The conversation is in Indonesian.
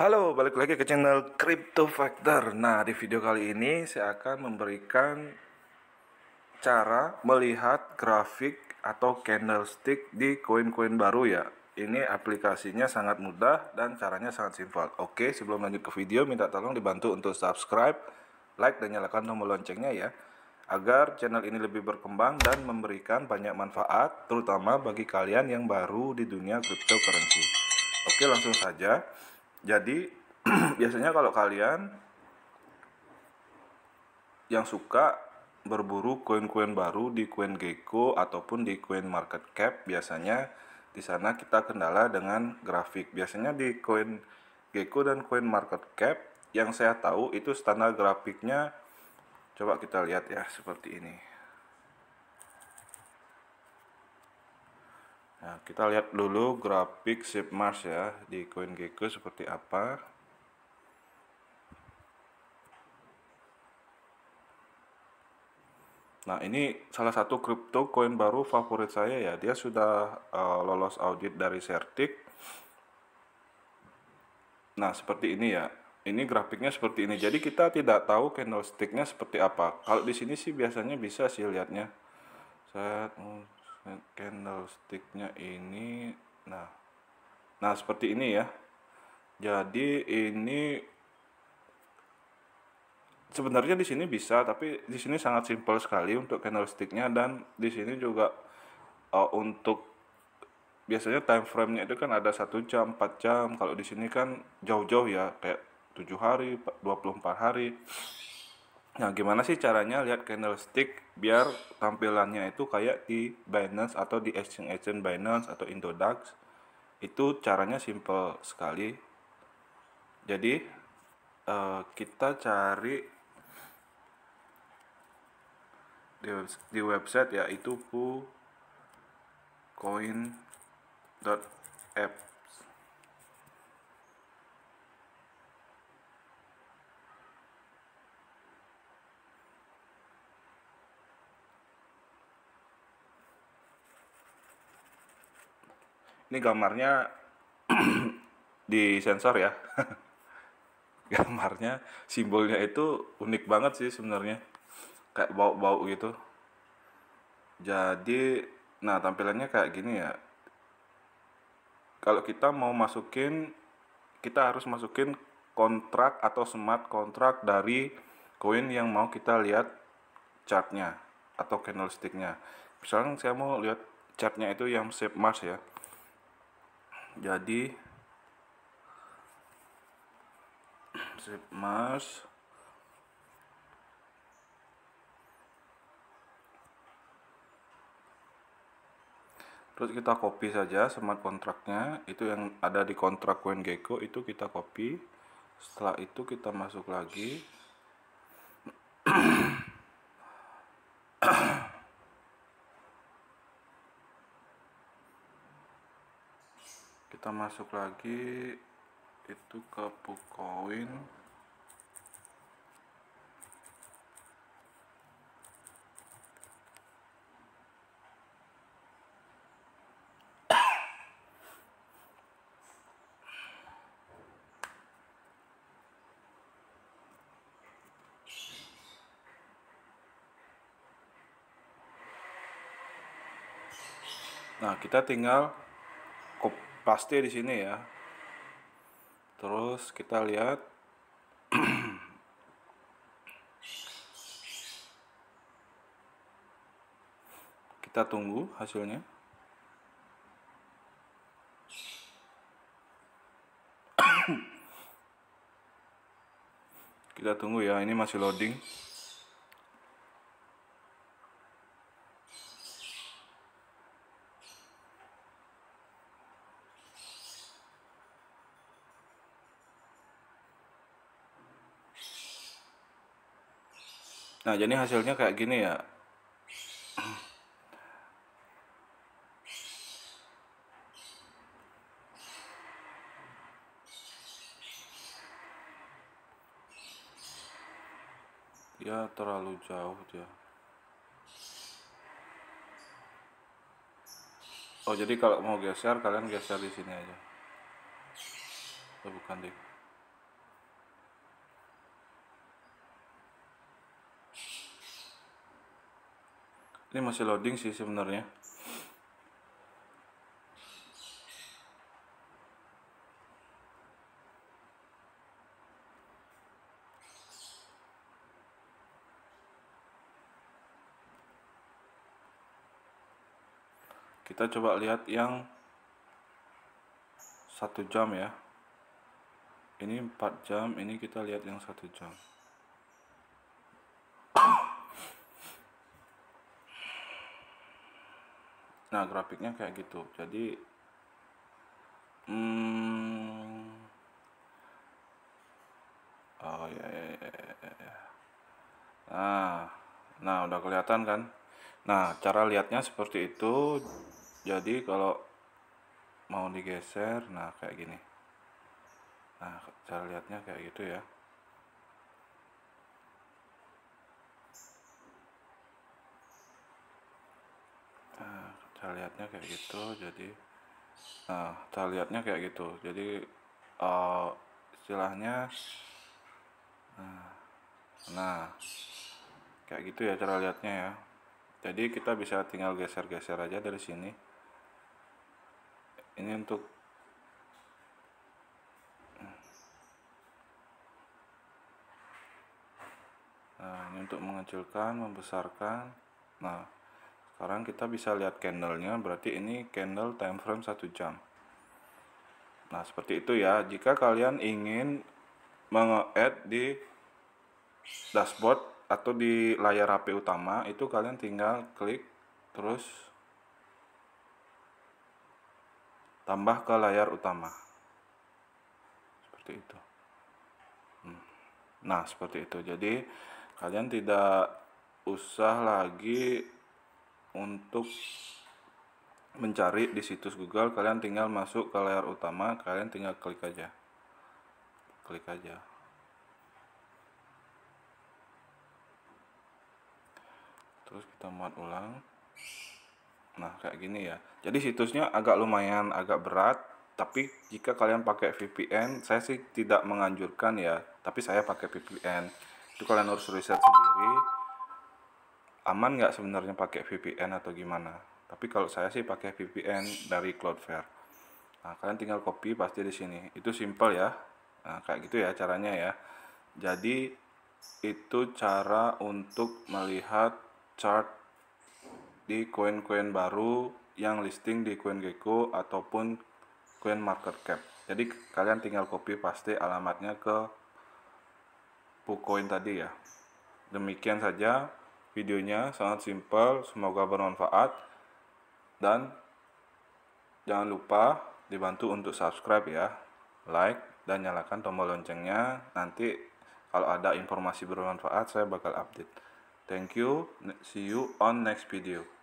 Halo, balik lagi ke channel Crypto Factor. Nah, di video kali ini saya akan memberikan cara melihat grafik atau candlestick di koin-koin baru ya. Ini aplikasinya sangat mudah dan caranya sangat simpel. Oke, sebelum lanjut ke video, minta tolong dibantu untuk subscribe, like, dan nyalakan tombol loncengnya ya agar channel ini lebih berkembang dan memberikan banyak manfaat terutama bagi kalian yang baru di dunia cryptocurrency. Oke, langsung saja jadi biasanya kalau kalian yang suka berburu koin-koin baru di koin Gecko ataupun di koin market cap biasanya di sana kita kendala dengan grafik biasanya di koin Gecko dan koin market cap yang saya tahu itu standar grafiknya coba kita lihat ya seperti ini Nah, kita lihat dulu grafik sip Mars ya di CoinGecko seperti apa. Nah, ini salah satu crypto koin baru favorit saya ya. Dia sudah uh, lolos audit dari Certik. Nah, seperti ini ya. Ini grafiknya seperti ini. Jadi kita tidak tahu candlesticknya seperti apa. Kalau di sini sih biasanya bisa sih lihatnya. Saya Nah, candlesticknya ini nah nah seperti ini ya jadi ini sebenarnya di sini bisa tapi di sini sangat simpel sekali untuk candlesticknya dan di sini juga uh, untuk biasanya time frame-nya itu kan ada satu jam 4 jam kalau di sini kan jauh-jauh ya kayak 7 hari 24 hari Nah, gimana sih caranya lihat candlestick biar tampilannya itu kayak di Binance atau di exchange-exchange Binance atau Indodax? Itu caranya simple sekali. Jadi, uh, kita cari di, di website yaitu coin.app ini gambarnya di sensor ya gambarnya simbolnya itu unik banget sih sebenarnya kayak bau-bau gitu jadi nah tampilannya kayak gini ya kalau kita mau masukin kita harus masukin kontrak atau smart kontrak dari koin yang mau kita lihat chartnya atau candlesticknya misalnya saya mau lihat chartnya itu yang shape Mars ya jadi sip mas terus kita copy saja smart kontraknya itu yang ada di kontrak Gecko itu kita copy setelah itu kita masuk lagi kita masuk lagi itu ke Pukoin Nah, kita tinggal pasti di sini ya terus kita lihat kita tunggu hasilnya kita tunggu ya ini masih loading Nah, jadi hasilnya kayak gini ya. Ya, terlalu jauh dia. Oh, jadi kalau mau geser, kalian geser di sini aja. Oh, bukan di ini masih loading sih sebenarnya kita coba lihat yang satu jam ya ini 4 jam ini kita lihat yang satu jam nah grafiknya kayak gitu jadi hmm, oh ya, ya, ya, ya. nah nah udah kelihatan kan nah cara lihatnya seperti itu jadi kalau mau digeser nah kayak gini nah cara lihatnya kayak gitu ya kita lihatnya kayak gitu jadi nah eh, kita lihatnya kayak gitu jadi uh, istilahnya eh, nah, kayak gitu ya cara lihatnya ya jadi kita bisa tinggal geser-geser aja dari sini ini untuk nah ini untuk mengecilkan membesarkan nah sekarang kita bisa lihat candlenya berarti ini candle time frame satu jam nah seperti itu ya jika kalian ingin meng-add di dashboard atau di layar HP utama itu kalian tinggal klik terus tambah ke layar utama seperti itu hmm. nah seperti itu jadi kalian tidak usah lagi untuk mencari di situs Google kalian tinggal masuk ke layar utama kalian tinggal klik aja klik aja terus kita muat ulang nah kayak gini ya jadi situsnya agak lumayan agak berat tapi jika kalian pakai VPN saya sih tidak menganjurkan ya tapi saya pakai VPN itu kalian harus riset sendiri aman nggak sebenarnya pakai VPN atau gimana tapi kalau saya sih pakai VPN dari Cloudflare nah kalian tinggal copy pasti di sini itu simple ya nah, kayak gitu ya caranya ya jadi itu cara untuk melihat chart di koin-koin baru yang listing di CoinGecko ataupun Coin Market Cap. Jadi kalian tinggal copy paste alamatnya ke pukoin tadi ya. Demikian saja videonya sangat simpel semoga bermanfaat dan jangan lupa dibantu untuk subscribe ya like dan nyalakan tombol loncengnya nanti kalau ada informasi bermanfaat saya bakal update thank you see you on next video